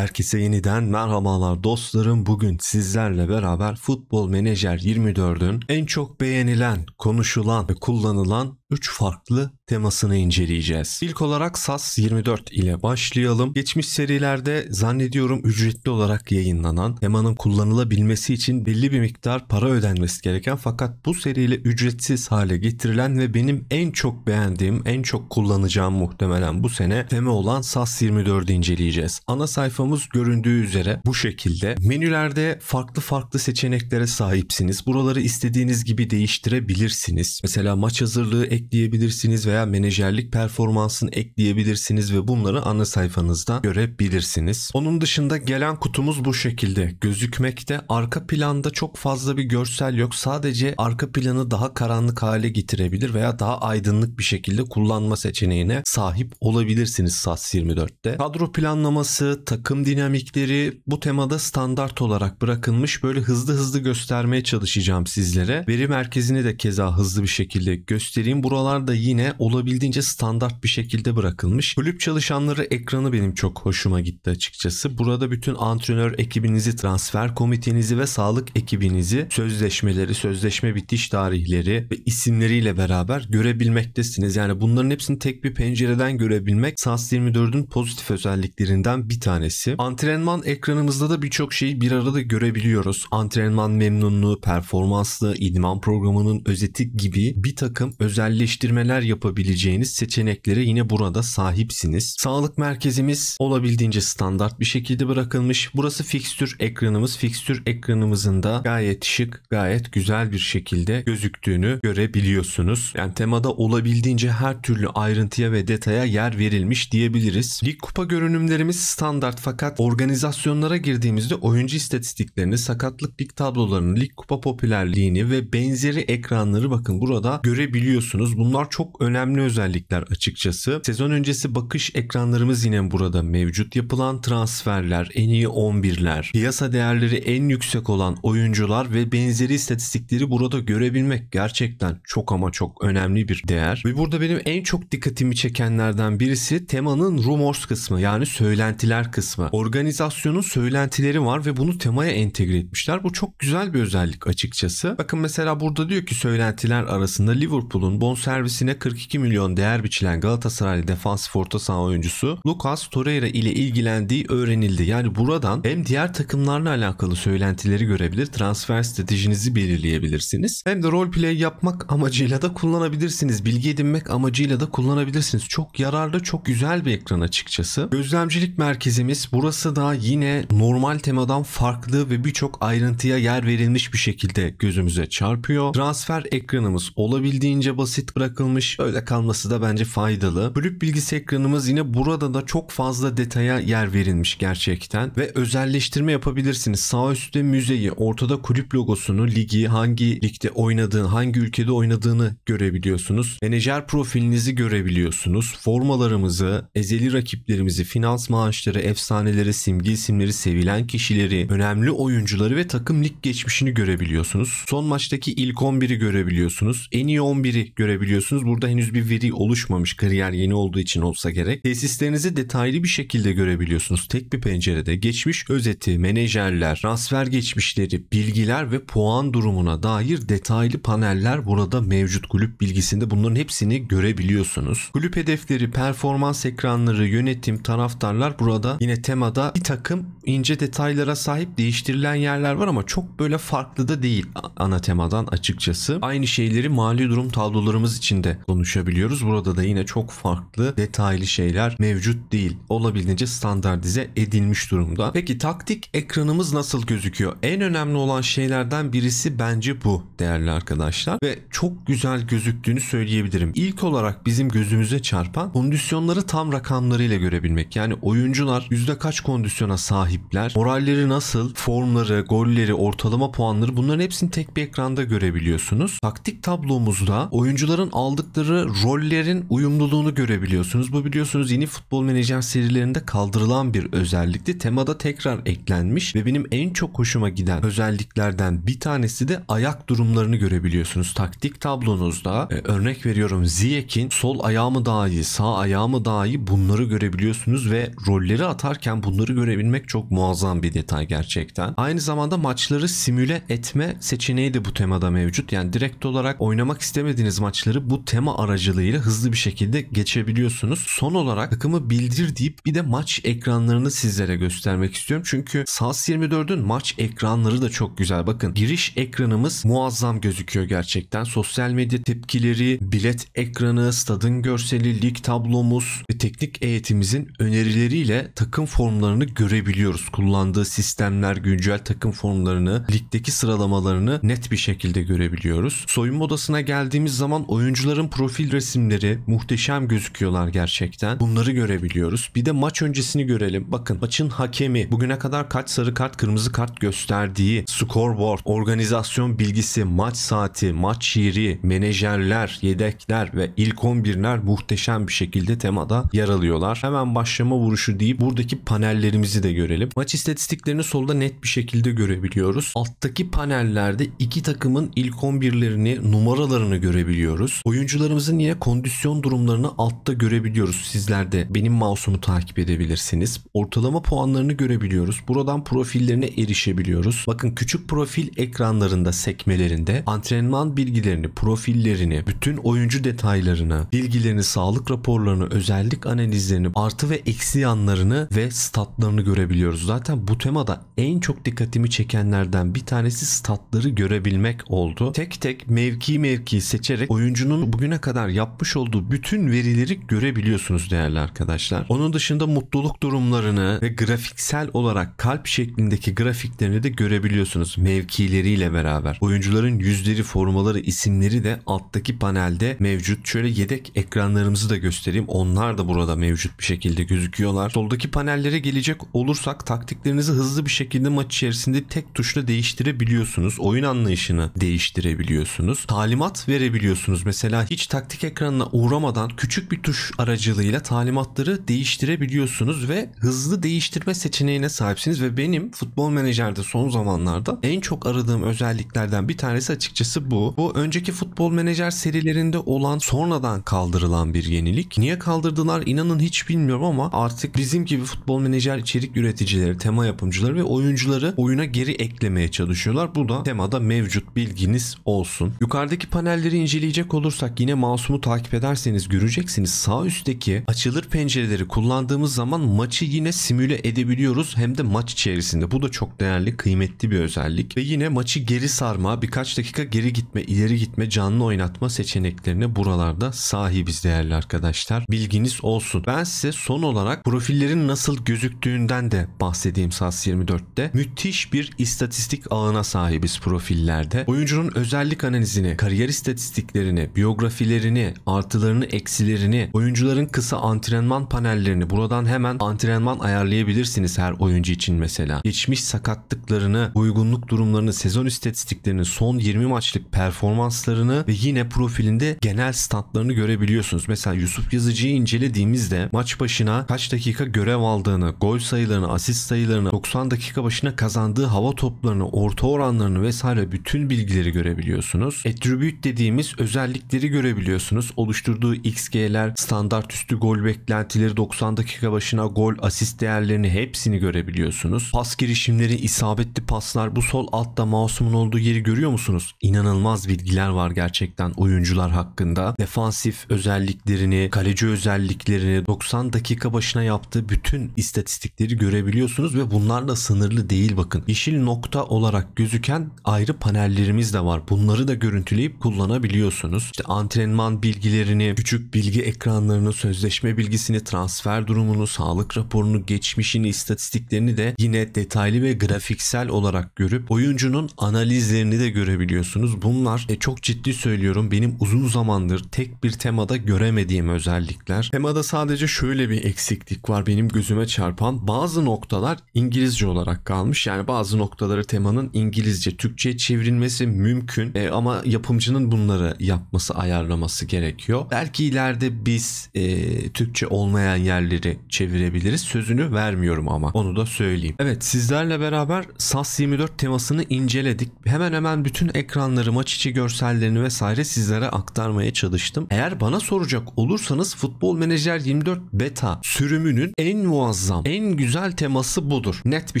Herkese yeniden merhabalar dostlarım. Bugün sizlerle beraber Futbol Menajer 24'ün en çok beğenilen, konuşulan ve kullanılan 3 farklı temasını inceleyeceğiz. İlk olarak SAS 24 ile başlayalım. Geçmiş serilerde zannediyorum ücretli olarak yayınlanan temanın kullanılabilmesi için belli bir miktar para ödenmesi gereken fakat bu seriyle ücretsiz hale getirilen ve benim en çok beğendiğim, en çok kullanacağım muhtemelen bu sene tema olan SAS 24'ü inceleyeceğiz. Ana sayfamız göründüğü üzere bu şekilde. Menülerde farklı farklı seçeneklere sahipsiniz. Buraları istediğiniz gibi değiştirebilirsiniz. Mesela maç hazırlığı ekleyebilirsiniz veya menajerlik performansını ekleyebilirsiniz ve bunları ana sayfanızda görebilirsiniz. Onun dışında gelen kutumuz bu şekilde gözükmekte. Arka planda çok fazla bir görsel yok. Sadece arka planı daha karanlık hale getirebilir veya daha aydınlık bir şekilde kullanma seçeneğine sahip olabilirsiniz SAS 24'te. Kadro planlaması, takım dinamikleri bu temada standart olarak bırakılmış. Böyle hızlı hızlı göstermeye çalışacağım sizlere. Veri merkezini de keza hızlı bir şekilde göstereyim. Bu buralarda yine olabildiğince standart bir şekilde bırakılmış. Kulüp çalışanları ekranı benim çok hoşuma gitti açıkçası. Burada bütün antrenör ekibinizi, transfer komitenizi ve sağlık ekibinizi, sözleşmeleri, sözleşme bitiş tarihleri ve isimleriyle beraber görebilmektesiniz. Yani bunların hepsini tek bir pencereden görebilmek SAS 24'ün pozitif özelliklerinden bir tanesi. Antrenman ekranımızda da birçok şeyi bir arada görebiliyoruz. Antrenman memnunluğu, performanslı, idman programının özeti gibi bir takım özellikler özelleştirmeler yapabileceğiniz seçeneklere yine burada sahipsiniz. Sağlık merkezimiz olabildiğince standart bir şekilde bırakılmış. Burası fikstür ekranımız. Fikstür ekranımızın da gayet şık, gayet güzel bir şekilde gözüktüğünü görebiliyorsunuz. Yani temada olabildiğince her türlü ayrıntıya ve detaya yer verilmiş diyebiliriz. Lig kupa görünümlerimiz standart fakat organizasyonlara girdiğimizde oyuncu istatistiklerini, sakatlık lig tablolarını, lig kupa popülerliğini ve benzeri ekranları bakın burada görebiliyorsunuz görüyoruz. Bunlar çok önemli özellikler açıkçası. Sezon öncesi bakış ekranlarımız yine burada mevcut. Yapılan transferler, en iyi 11'ler, piyasa değerleri en yüksek olan oyuncular ve benzeri istatistikleri burada görebilmek gerçekten çok ama çok önemli bir değer. Ve burada benim en çok dikkatimi çekenlerden birisi temanın rumors kısmı yani söylentiler kısmı. Organizasyonun söylentileri var ve bunu temaya entegre etmişler. Bu çok güzel bir özellik açıkçası. Bakın mesela burada diyor ki söylentiler arasında Liverpool'un bonservisine 42 milyon değer biçilen Galatasaraylı defansif orta saha oyuncusu Lucas Torreira ile ilgilendiği öğrenildi. Yani buradan hem diğer takımlarla alakalı söylentileri görebilir, transfer stratejinizi belirleyebilirsiniz. Hem de rol play yapmak amacıyla da kullanabilirsiniz. Bilgi edinmek amacıyla da kullanabilirsiniz. Çok yararlı, çok güzel bir ekran açıkçası. Gözlemcilik merkezimiz burası da yine normal temadan farklı ve birçok ayrıntıya yer verilmiş bir şekilde gözümüze çarpıyor. Transfer ekranımız olabildiğince basit basit bırakılmış. Öyle kalması da bence faydalı. Kulüp bilgisi ekranımız yine burada da çok fazla detaya yer verilmiş gerçekten ve özelleştirme yapabilirsiniz. Sağ üstte müzeyi, ortada kulüp logosunu, ligi, hangi ligde oynadığın, hangi ülkede oynadığını görebiliyorsunuz. Menajer profilinizi görebiliyorsunuz. Formalarımızı, ezeli rakiplerimizi, finans maaşları, efsaneleri, simge isimleri, sevilen kişileri, önemli oyuncuları ve takım lig geçmişini görebiliyorsunuz. Son maçtaki ilk 11'i görebiliyorsunuz. En iyi 11'i görebiliyorsunuz görebiliyorsunuz. Burada henüz bir veri oluşmamış kariyer yeni olduğu için olsa gerek. Tesislerinizi detaylı bir şekilde görebiliyorsunuz. Tek bir pencerede geçmiş özeti, menajerler, transfer geçmişleri, bilgiler ve puan durumuna dair detaylı paneller burada mevcut kulüp bilgisinde. Bunların hepsini görebiliyorsunuz. Kulüp hedefleri, performans ekranları, yönetim, taraftarlar burada yine temada bir takım ince detaylara sahip değiştirilen yerler var ama çok böyle farklı da değil ana temadan açıkçası. Aynı şeyleri mali durum tablolarımız içinde konuşabiliyoruz. Burada da yine çok farklı detaylı şeyler mevcut değil. Olabildiğince standartize edilmiş durumda. Peki taktik ekranımız nasıl gözüküyor? En önemli olan şeylerden birisi bence bu değerli arkadaşlar ve çok güzel gözüktüğünü söyleyebilirim. İlk olarak bizim gözümüze çarpan kondisyonları tam rakamlarıyla görebilmek. Yani oyuncular yüzde kaç kondisyona sahip sahipler. Moralleri nasıl, formları, golleri, ortalama puanları bunların hepsini tek bir ekranda görebiliyorsunuz. Taktik tablomuzda oyuncuların aldıkları rollerin uyumluluğunu görebiliyorsunuz. Bu biliyorsunuz yeni futbol menajer serilerinde kaldırılan bir özellikti. Temada tekrar eklenmiş ve benim en çok hoşuma giden özelliklerden bir tanesi de ayak durumlarını görebiliyorsunuz. Taktik tablonuzda e, örnek veriyorum Ziyek'in sol ayağımı mı daha iyi, sağ ayağımı mı daha iyi bunları görebiliyorsunuz ve rolleri atarken bunları görebilmek çok çok muazzam bir detay gerçekten. Aynı zamanda maçları simüle etme seçeneği de bu temada mevcut. Yani direkt olarak oynamak istemediğiniz maçları bu tema aracılığıyla hızlı bir şekilde geçebiliyorsunuz. Son olarak takımı bildir deyip bir de maç ekranlarını sizlere göstermek istiyorum. Çünkü SAS 24'ün maç ekranları da çok güzel. Bakın giriş ekranımız muazzam gözüküyor gerçekten. Sosyal medya tepkileri, bilet ekranı, stadın görseli, lig tablomuz ve teknik eğitimimizin önerileriyle takım formlarını görebiliyoruz görüyoruz. Kullandığı sistemler, güncel takım formlarını, ligdeki sıralamalarını net bir şekilde görebiliyoruz. Soyunma odasına geldiğimiz zaman oyuncuların profil resimleri muhteşem gözüküyorlar gerçekten. Bunları görebiliyoruz. Bir de maç öncesini görelim. Bakın maçın hakemi bugüne kadar kaç sarı kart, kırmızı kart gösterdiği, scoreboard, organizasyon bilgisi, maç saati, maç yeri, menajerler, yedekler ve ilk 11'ler muhteşem bir şekilde temada yer alıyorlar. Hemen başlama vuruşu deyip buradaki panellerimizi de görelim geçelim. Maç istatistiklerini solda net bir şekilde görebiliyoruz. Alttaki panellerde iki takımın ilk 11'lerini, numaralarını görebiliyoruz. Oyuncularımızın yine kondisyon durumlarını altta görebiliyoruz. Sizler de benim mouse'umu takip edebilirsiniz. Ortalama puanlarını görebiliyoruz. Buradan profillerine erişebiliyoruz. Bakın küçük profil ekranlarında, sekmelerinde antrenman bilgilerini, profillerini, bütün oyuncu detaylarını, bilgilerini, sağlık raporlarını, özellik analizlerini, artı ve eksi yanlarını ve statlarını görebiliyoruz görüyoruz. Zaten bu temada en çok dikkatimi çekenlerden bir tanesi statları görebilmek oldu. Tek tek mevki mevki seçerek oyuncunun bugüne kadar yapmış olduğu bütün verileri görebiliyorsunuz değerli arkadaşlar. Onun dışında mutluluk durumlarını ve grafiksel olarak kalp şeklindeki grafiklerini de görebiliyorsunuz mevkileriyle beraber. Oyuncuların yüzleri, formaları, isimleri de alttaki panelde mevcut. Şöyle yedek ekranlarımızı da göstereyim. Onlar da burada mevcut bir şekilde gözüküyorlar. Soldaki panellere gelecek olursak taktiklerinizi hızlı bir şekilde maç içerisinde tek tuşla değiştirebiliyorsunuz. Oyun anlayışını değiştirebiliyorsunuz. Talimat verebiliyorsunuz. Mesela hiç taktik ekranına uğramadan küçük bir tuş aracılığıyla talimatları değiştirebiliyorsunuz ve hızlı değiştirme seçeneğine sahipsiniz ve benim futbol menajerde son zamanlarda en çok aradığım özelliklerden bir tanesi açıkçası bu. Bu önceki futbol menajer serilerinde olan sonradan kaldırılan bir yenilik. Niye kaldırdılar inanın hiç bilmiyorum ama artık bizim gibi futbol menajer içerik üretici üreticileri, tema yapımcıları ve oyuncuları oyuna geri eklemeye çalışıyorlar. Bu da temada mevcut bilginiz olsun. Yukarıdaki panelleri inceleyecek olursak yine masumu takip ederseniz göreceksiniz. Sağ üstteki açılır pencereleri kullandığımız zaman maçı yine simüle edebiliyoruz hem de maç içerisinde. Bu da çok değerli, kıymetli bir özellik. Ve yine maçı geri sarma, birkaç dakika geri gitme, ileri gitme, canlı oynatma seçeneklerine buralarda sahibiz değerli arkadaşlar. Bilginiz olsun. Ben size son olarak profillerin nasıl gözüktüğünden de bahsettiğim saat 24'te müthiş bir istatistik ağına sahibiz profillerde. Oyuncunun özellik analizini, kariyer istatistiklerini, biyografilerini, artılarını, eksilerini, oyuncuların kısa antrenman panellerini buradan hemen antrenman ayarlayabilirsiniz her oyuncu için mesela. Geçmiş sakatlıklarını, uygunluk durumlarını, sezon istatistiklerini, son 20 maçlık performanslarını ve yine profilinde genel statlarını görebiliyorsunuz. Mesela Yusuf Yazıcı'yı incelediğimizde maç başına kaç dakika görev aldığını, gol sayılarını, asist asist sayılarını, 90 dakika başına kazandığı hava toplarını, orta oranlarını vesaire bütün bilgileri görebiliyorsunuz. Attribute dediğimiz özellikleri görebiliyorsunuz. Oluşturduğu XG'ler, standart üstü gol beklentileri, 90 dakika başına gol, asist değerlerini hepsini görebiliyorsunuz. Pas girişimleri, isabetli paslar, bu sol altta masumun olduğu yeri görüyor musunuz? İnanılmaz bilgiler var gerçekten oyuncular hakkında. Defansif özelliklerini, kaleci özelliklerini, 90 dakika başına yaptığı bütün istatistikleri görebiliyorsunuz yapabiliyorsunuz ve bunlarla sınırlı değil bakın. Yeşil nokta olarak gözüken ayrı panellerimiz de var. Bunları da görüntüleyip kullanabiliyorsunuz. İşte antrenman bilgilerini, küçük bilgi ekranlarını, sözleşme bilgisini, transfer durumunu, sağlık raporunu, geçmişini, istatistiklerini de yine detaylı ve grafiksel olarak görüp oyuncunun analizlerini de görebiliyorsunuz. Bunlar e, çok ciddi söylüyorum benim uzun zamandır tek bir temada göremediğim özellikler. Temada sadece şöyle bir eksiklik var benim gözüme çarpan. Bazı nokta noktalar İngilizce olarak kalmış. Yani bazı noktaları temanın İngilizce, Türkçe'ye çevrilmesi mümkün e, ama yapımcının bunları yapması, ayarlaması gerekiyor. Belki ileride biz e, Türkçe olmayan yerleri çevirebiliriz. Sözünü vermiyorum ama onu da söyleyeyim. Evet sizlerle beraber SAS 24 temasını inceledik. Hemen hemen bütün ekranları, maç içi görsellerini vesaire sizlere aktarmaya çalıştım. Eğer bana soracak olursanız Futbol Menajer 24 Beta sürümünün en muazzam, en güzel teması teması budur. Net bir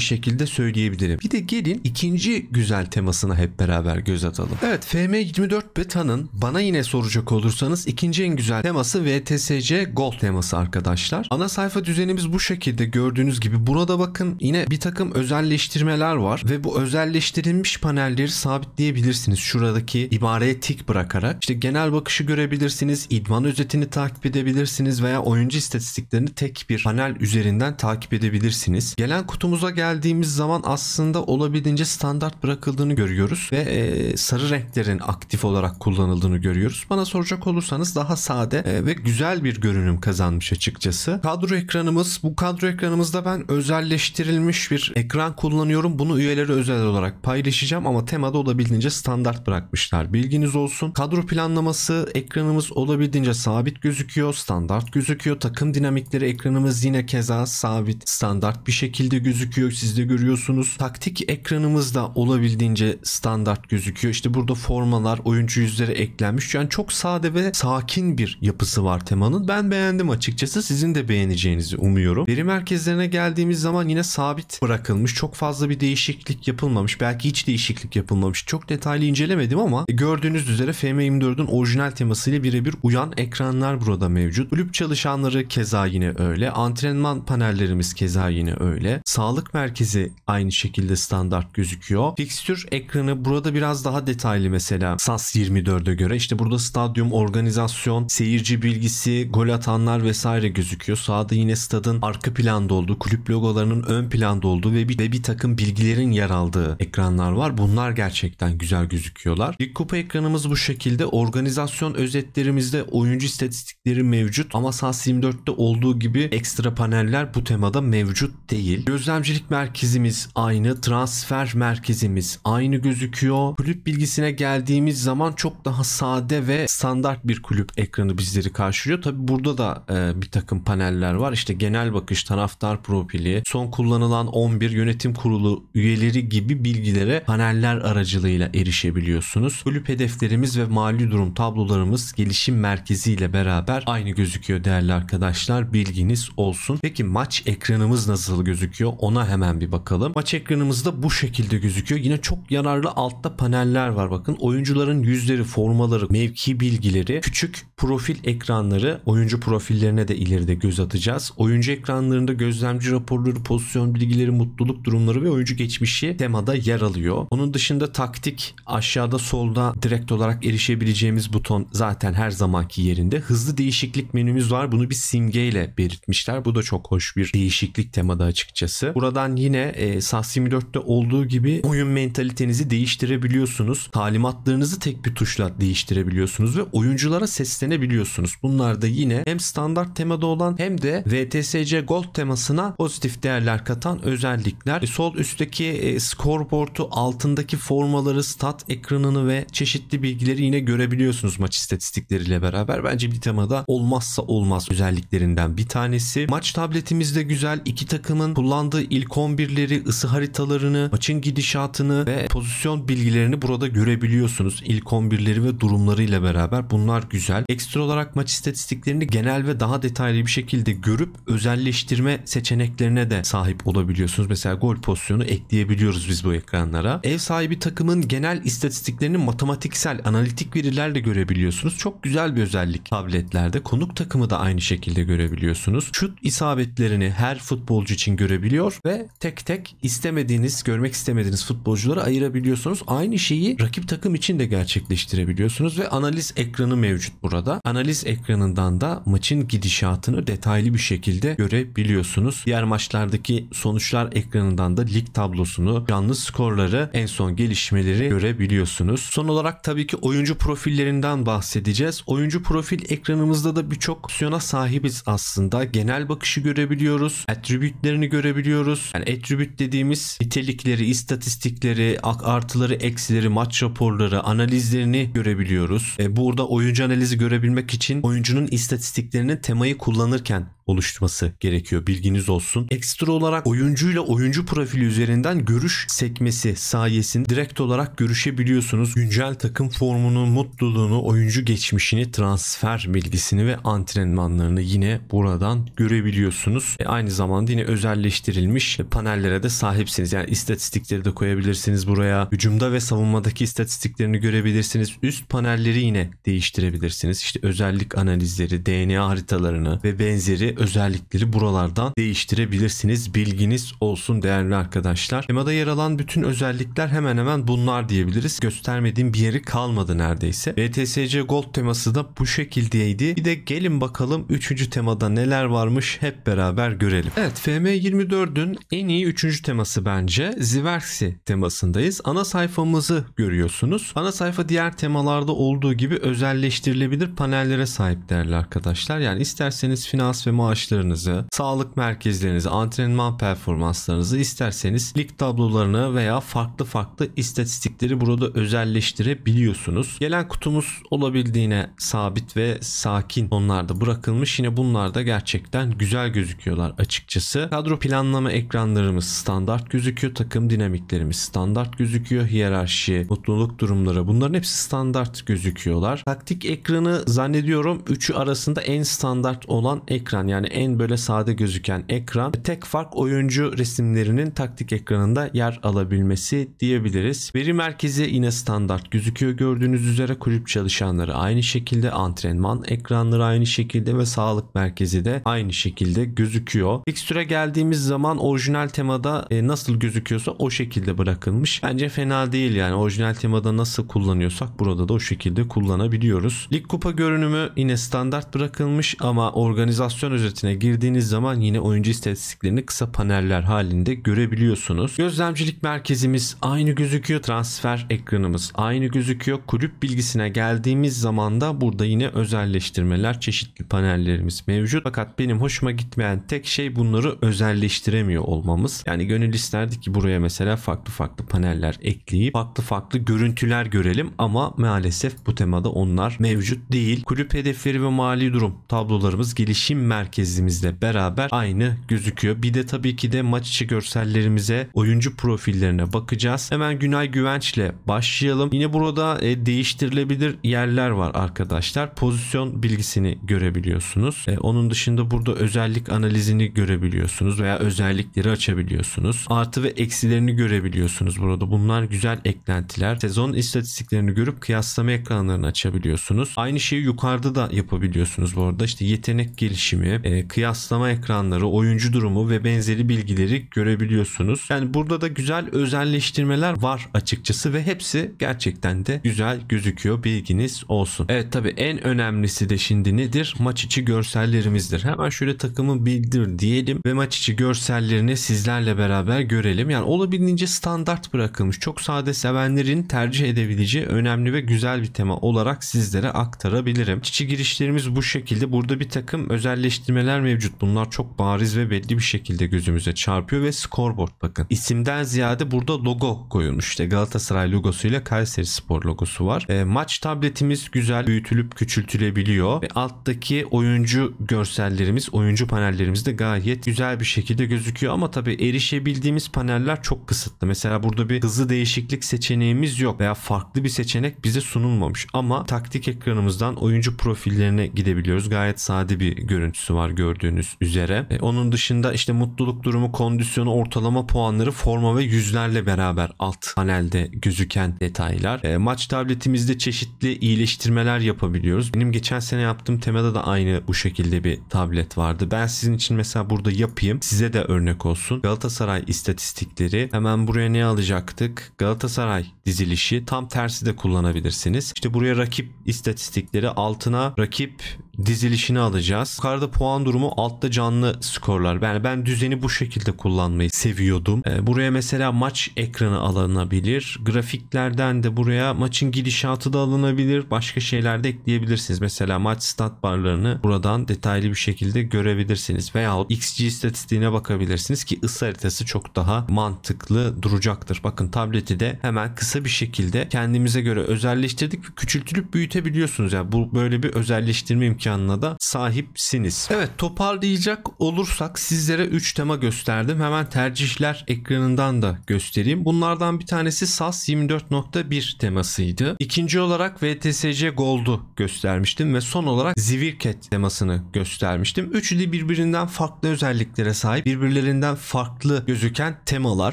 şekilde söyleyebilirim. Bir de gelin ikinci güzel temasına hep beraber göz atalım. Evet FM24 Beta'nın bana yine soracak olursanız ikinci en güzel teması VTSC Gold teması arkadaşlar. Ana sayfa düzenimiz bu şekilde gördüğünüz gibi. Burada bakın yine bir takım özelleştirmeler var ve bu özelleştirilmiş panelleri sabitleyebilirsiniz. Şuradaki ibareye tik bırakarak. işte genel bakışı görebilirsiniz. idman özetini takip edebilirsiniz veya oyuncu istatistiklerini tek bir panel üzerinden takip edebilirsiniz diyebiliriz. Gelen kutumuza geldiğimiz zaman aslında olabildiğince standart bırakıldığını görüyoruz ve e, sarı renklerin aktif olarak kullanıldığını görüyoruz. Bana soracak olursanız daha sade e, ve güzel bir görünüm kazanmış açıkçası. Kadro ekranımız bu kadro ekranımızda ben özelleştirilmiş bir ekran kullanıyorum. Bunu üyeleri özel olarak paylaşacağım ama temada olabildiğince standart bırakmışlar. Bilginiz olsun. Kadro planlaması ekranımız olabildiğince sabit gözüküyor, standart gözüküyor. Takım dinamikleri ekranımız yine keza sabit, standart bir bir şekilde gözüküyor. Siz de görüyorsunuz. Taktik ekranımız da olabildiğince standart gözüküyor. İşte burada formalar, oyuncu yüzleri eklenmiş. Yani çok sade ve sakin bir yapısı var temanın. Ben beğendim açıkçası. Sizin de beğeneceğinizi umuyorum. Veri merkezlerine geldiğimiz zaman yine sabit bırakılmış. Çok fazla bir değişiklik yapılmamış. Belki hiç değişiklik yapılmamış. Çok detaylı incelemedim ama gördüğünüz üzere FM24'ün orijinal temasıyla birebir uyan ekranlar burada mevcut. Kulüp çalışanları keza yine öyle. Antrenman panellerimiz keza yine öyle. Sağlık merkezi aynı şekilde standart gözüküyor. Fixture ekranı burada biraz daha detaylı mesela SAS 24'e göre. İşte burada stadyum, organizasyon, seyirci bilgisi, gol atanlar vesaire gözüküyor. Sağda yine stadın arka planda olduğu, kulüp logolarının ön planda olduğu ve bir, ve bir takım bilgilerin yer aldığı ekranlar var. Bunlar gerçekten güzel gözüküyorlar. Lig Kupa ekranımız bu şekilde. Organizasyon özetlerimizde oyuncu istatistikleri mevcut ama SAS 24'te olduğu gibi ekstra paneller bu temada mevcut değil. Gözlemcilik merkezimiz aynı, transfer merkezimiz aynı gözüküyor. Kulüp bilgisine geldiğimiz zaman çok daha sade ve standart bir kulüp ekranı bizleri karşılıyor. Tabi burada da e, bir takım paneller var. İşte genel bakış, taraftar profili, son kullanılan 11 yönetim kurulu üyeleri gibi bilgilere paneller aracılığıyla erişebiliyorsunuz. Kulüp hedeflerimiz ve mali durum tablolarımız gelişim merkezi ile beraber aynı gözüküyor değerli arkadaşlar. Bilginiz olsun. Peki maç ekranımız nasıl nasıl gözüküyor ona hemen bir bakalım. Maç ekranımızda bu şekilde gözüküyor. Yine çok yararlı altta paneller var bakın. Oyuncuların yüzleri, formaları, mevki bilgileri, küçük profil ekranları, oyuncu profillerine de ileride göz atacağız. Oyuncu ekranlarında gözlemci raporları, pozisyon bilgileri, mutluluk durumları ve oyuncu geçmişi temada yer alıyor. Onun dışında taktik aşağıda solda direkt olarak erişebileceğimiz buton zaten her zamanki yerinde. Hızlı değişiklik menümüz var. Bunu bir simgeyle belirtmişler. Bu da çok hoş bir değişiklik temada açıkçası. Buradan yine e, SAS 24'te olduğu gibi oyun mentalitenizi değiştirebiliyorsunuz. Talimatlarınızı tek bir tuşla değiştirebiliyorsunuz ve oyunculara seslenebiliyorsunuz. Bunlar da yine hem standart temada olan hem de VTSC Gold temasına pozitif değerler katan özellikler. E, sol üstteki e, scoreboard'u altındaki formaları, stat ekranını ve çeşitli bilgileri yine görebiliyorsunuz maç istatistikleriyle beraber. Bence bir temada olmazsa olmaz özelliklerinden bir tanesi. Maç tabletimiz de güzel. İki takım takımın kullandığı ilk 11'leri, ısı haritalarını, maçın gidişatını ve pozisyon bilgilerini burada görebiliyorsunuz. İlk 11'leri ve durumlarıyla beraber bunlar güzel. Ekstra olarak maç istatistiklerini genel ve daha detaylı bir şekilde görüp özelleştirme seçeneklerine de sahip olabiliyorsunuz. Mesela gol pozisyonu ekleyebiliyoruz biz bu ekranlara. Ev sahibi takımın genel istatistiklerini matematiksel, analitik verilerle görebiliyorsunuz. Çok güzel bir özellik tabletlerde. Konuk takımı da aynı şekilde görebiliyorsunuz. Şut isabetlerini her futbolcu için için görebiliyor ve tek tek istemediğiniz, görmek istemediğiniz futbolcuları ayırabiliyorsunuz. Aynı şeyi rakip takım için de gerçekleştirebiliyorsunuz ve analiz ekranı mevcut burada. Analiz ekranından da maçın gidişatını detaylı bir şekilde görebiliyorsunuz. Diğer maçlardaki sonuçlar ekranından da lig tablosunu, canlı skorları, en son gelişmeleri görebiliyorsunuz. Son olarak tabii ki oyuncu profillerinden bahsedeceğiz. Oyuncu profil ekranımızda da birçok opsiyona sahibiz aslında. Genel bakışı görebiliyoruz. Attribütleri trendlerini görebiliyoruz. Yani attribute dediğimiz nitelikleri, istatistikleri, artıları, eksileri, maç raporları, analizlerini görebiliyoruz. E burada oyuncu analizi görebilmek için oyuncunun istatistiklerinin temayı kullanırken oluşturması gerekiyor. Bilginiz olsun. Ekstra olarak oyuncuyla oyuncu profili üzerinden görüş sekmesi sayesinde direkt olarak görüşebiliyorsunuz. Güncel takım formunu, mutluluğunu, oyuncu geçmişini, transfer bilgisini ve antrenmanlarını yine buradan görebiliyorsunuz. E aynı zamanda yine özelleştirilmiş panellere de sahipsiniz. Yani istatistikleri de koyabilirsiniz buraya. Hücumda ve savunmadaki istatistiklerini görebilirsiniz. Üst panelleri yine değiştirebilirsiniz. İşte özellik analizleri, DNA haritalarını ve benzeri özellikleri buralardan değiştirebilirsiniz. Bilginiz olsun değerli arkadaşlar. Temada yer alan bütün özellikler hemen hemen bunlar diyebiliriz. Göstermediğim bir yeri kalmadı neredeyse. BTSC Gold teması da bu şekildeydi. Bir de gelin bakalım 3. temada neler varmış hep beraber görelim. Evet FM24'ün e en iyi 3. teması bence Ziversi temasındayız. Ana sayfamızı görüyorsunuz. Ana sayfa diğer temalarda olduğu gibi özelleştirilebilir panellere sahip değerli arkadaşlar. Yani isterseniz finans ve mali maaşlarınızı, sağlık merkezlerinizi, antrenman performanslarınızı isterseniz lig tablolarını veya farklı farklı istatistikleri burada özelleştirebiliyorsunuz. Gelen kutumuz olabildiğine sabit ve sakin onlarda bırakılmış. Yine bunlar da gerçekten güzel gözüküyorlar açıkçası. Kadro planlama ekranlarımız standart gözüküyor. Takım dinamiklerimiz standart gözüküyor. Hiyerarşi, mutluluk durumları bunların hepsi standart gözüküyorlar. Taktik ekranı zannediyorum üçü arasında en standart olan ekran yani en böyle sade gözüken ekran. Tek fark oyuncu resimlerinin taktik ekranında yer alabilmesi diyebiliriz. Veri merkezi yine standart gözüküyor gördüğünüz üzere kulüp çalışanları aynı şekilde antrenman ekranları aynı şekilde ve sağlık merkezi de aynı şekilde gözüküyor. Fixtüre geldiğimiz zaman orijinal temada e, nasıl gözüküyorsa o şekilde bırakılmış. Bence fena değil yani orijinal temada nasıl kullanıyorsak burada da o şekilde kullanabiliyoruz. Lig kupa görünümü yine standart bırakılmış ama organizasyon özetine girdiğiniz zaman yine oyuncu istatistiklerini kısa paneller halinde görebiliyorsunuz. Gözlemcilik merkezimiz aynı gözüküyor. Transfer ekranımız aynı gözüküyor. Kulüp bilgisine geldiğimiz zaman da burada yine özelleştirmeler, çeşitli panellerimiz mevcut. Fakat benim hoşuma gitmeyen tek şey bunları özelleştiremiyor olmamız. Yani gönül isterdi ki buraya mesela farklı farklı paneller ekleyip farklı farklı görüntüler görelim ama maalesef bu temada onlar mevcut değil. Kulüp hedefleri ve mali durum tablolarımız gelişim merkezi merkezimizle beraber aynı gözüküyor. Bir de tabii ki de maç içi görsellerimize, oyuncu profillerine bakacağız. Hemen Günay Güvenç'le başlayalım. Yine burada e, değiştirilebilir yerler var arkadaşlar. Pozisyon bilgisini görebiliyorsunuz. E, onun dışında burada özellik analizini görebiliyorsunuz veya özellikleri açabiliyorsunuz. Artı ve eksilerini görebiliyorsunuz burada. Bunlar güzel eklentiler. Sezon istatistiklerini görüp kıyaslama ekranlarını açabiliyorsunuz. Aynı şeyi yukarıda da yapabiliyorsunuz bu arada. İşte yetenek gelişimi, e, kıyaslama ekranları, oyuncu durumu ve benzeri bilgileri görebiliyorsunuz. Yani burada da güzel özelleştirmeler var açıkçası ve hepsi gerçekten de güzel gözüküyor bilginiz olsun. Evet tabi en önemlisi de şimdi nedir? Maç içi görsellerimizdir. Hemen şöyle takımı bildir diyelim ve maç içi görsellerini sizlerle beraber görelim. Yani olabildiğince standart bırakılmış. Çok sade sevenlerin tercih edebileceği önemli ve güzel bir tema olarak sizlere aktarabilirim. İçi girişlerimiz bu şekilde. Burada bir takım özelleştirmeler kestirmeler mevcut. Bunlar çok bariz ve belli bir şekilde gözümüze çarpıyor ve scoreboard bakın. İsimden ziyade burada logo koyulmuş. İşte Galatasaray logosuyla Kayseri Spor logosu var. E, maç tabletimiz güzel büyütülüp küçültülebiliyor ve alttaki oyuncu görsellerimiz, oyuncu panellerimiz de gayet güzel bir şekilde gözüküyor ama tabi erişebildiğimiz paneller çok kısıtlı. Mesela burada bir hızlı değişiklik seçeneğimiz yok veya farklı bir seçenek bize sunulmamış ama taktik ekranımızdan oyuncu profillerine gidebiliyoruz. Gayet sade bir görüntüsü var var gördüğünüz üzere. E, onun dışında işte mutluluk durumu, kondisyonu, ortalama puanları, forma ve yüzlerle beraber alt panelde gözüken detaylar. E, maç tabletimizde çeşitli iyileştirmeler yapabiliyoruz. Benim geçen sene yaptığım temada da aynı bu şekilde bir tablet vardı. Ben sizin için mesela burada yapayım. Size de örnek olsun. Galatasaray istatistikleri hemen buraya ne alacaktık? Galatasaray dizilişi tam tersi de kullanabilirsiniz. İşte buraya rakip istatistikleri altına rakip dizilişini alacağız. Yukarıda puan durumu altta canlı skorlar. Yani ben düzeni bu şekilde kullanmayı seviyordum. E, buraya mesela maç ekranı alınabilir. Grafiklerden de buraya maçın gidişatı da alınabilir. Başka şeyler de ekleyebilirsiniz. Mesela maç stat barlarını buradan detaylı bir şekilde görebilirsiniz. veya XG istatistiğine bakabilirsiniz ki ısı haritası çok daha mantıklı duracaktır. Bakın tableti de hemen kısa bir şekilde kendimize göre özelleştirdik. Küçültülüp büyütebiliyorsunuz. Yani bu böyle bir özelleştirme imkanı imkanına da sahipsiniz. Evet toparlayacak olursak sizlere 3 tema gösterdim. Hemen tercihler ekranından da göstereyim. Bunlardan bir tanesi SAS 24.1 temasıydı. İkinci olarak VTSC Gold'u göstermiştim ve son olarak Zwicket temasını göstermiştim. Üçü de birbirinden farklı özelliklere sahip, birbirlerinden farklı gözüken temalar.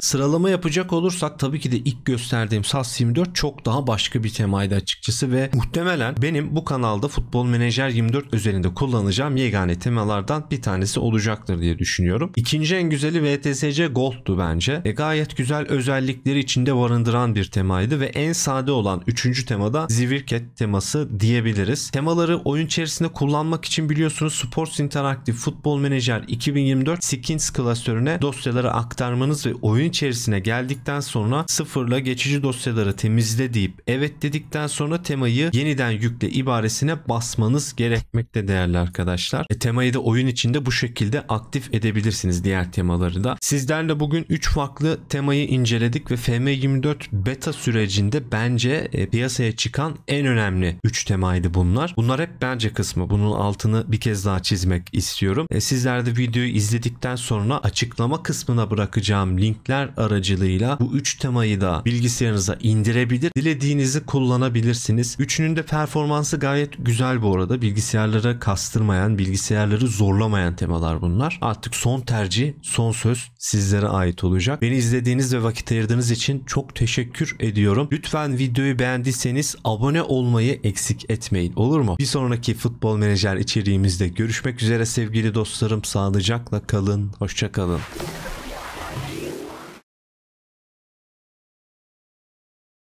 Sıralama yapacak olursak tabii ki de ilk gösterdiğim SAS 24 çok daha başka bir temaydı açıkçası ve muhtemelen benim bu kanalda Futbol Menajer 24 2024 özelinde kullanacağım yegane temalardan bir tanesi olacaktır diye düşünüyorum. İkinci en güzeli VTSC Gold'tu bence. E, gayet güzel özellikleri içinde barındıran bir temaydı ve en sade olan üçüncü temada Zivirket teması diyebiliriz. Temaları oyun içerisinde kullanmak için biliyorsunuz Sports Interactive Football Manager 2024 Skins klasörüne dosyaları aktarmanız ve oyun içerisine geldikten sonra sıfırla geçici dosyaları temizle deyip evet dedikten sonra temayı yeniden yükle ibaresine basmanız gerek etmek de değerli arkadaşlar. E, temayı da oyun içinde bu şekilde aktif edebilirsiniz diğer temaları da. Sizlerle bugün 3 farklı temayı inceledik ve FM24 e beta sürecinde bence e, piyasaya çıkan en önemli 3 temaydı bunlar. Bunlar hep bence kısmı. Bunun altını bir kez daha çizmek istiyorum. E, sizler de videoyu izledikten sonra açıklama kısmına bırakacağım linkler aracılığıyla bu 3 temayı da bilgisayarınıza indirebilir. Dilediğinizi kullanabilirsiniz. Üçünün de performansı gayet güzel bu arada. Bilgisayar bilgisayarlara kastırmayan, bilgisayarları zorlamayan temalar bunlar. Artık son tercih, son söz sizlere ait olacak. Beni izlediğiniz ve vakit ayırdığınız için çok teşekkür ediyorum. Lütfen videoyu beğendiyseniz abone olmayı eksik etmeyin olur mu? Bir sonraki futbol menajer içeriğimizde görüşmek üzere sevgili dostlarım. Sağlıcakla kalın, hoşçakalın.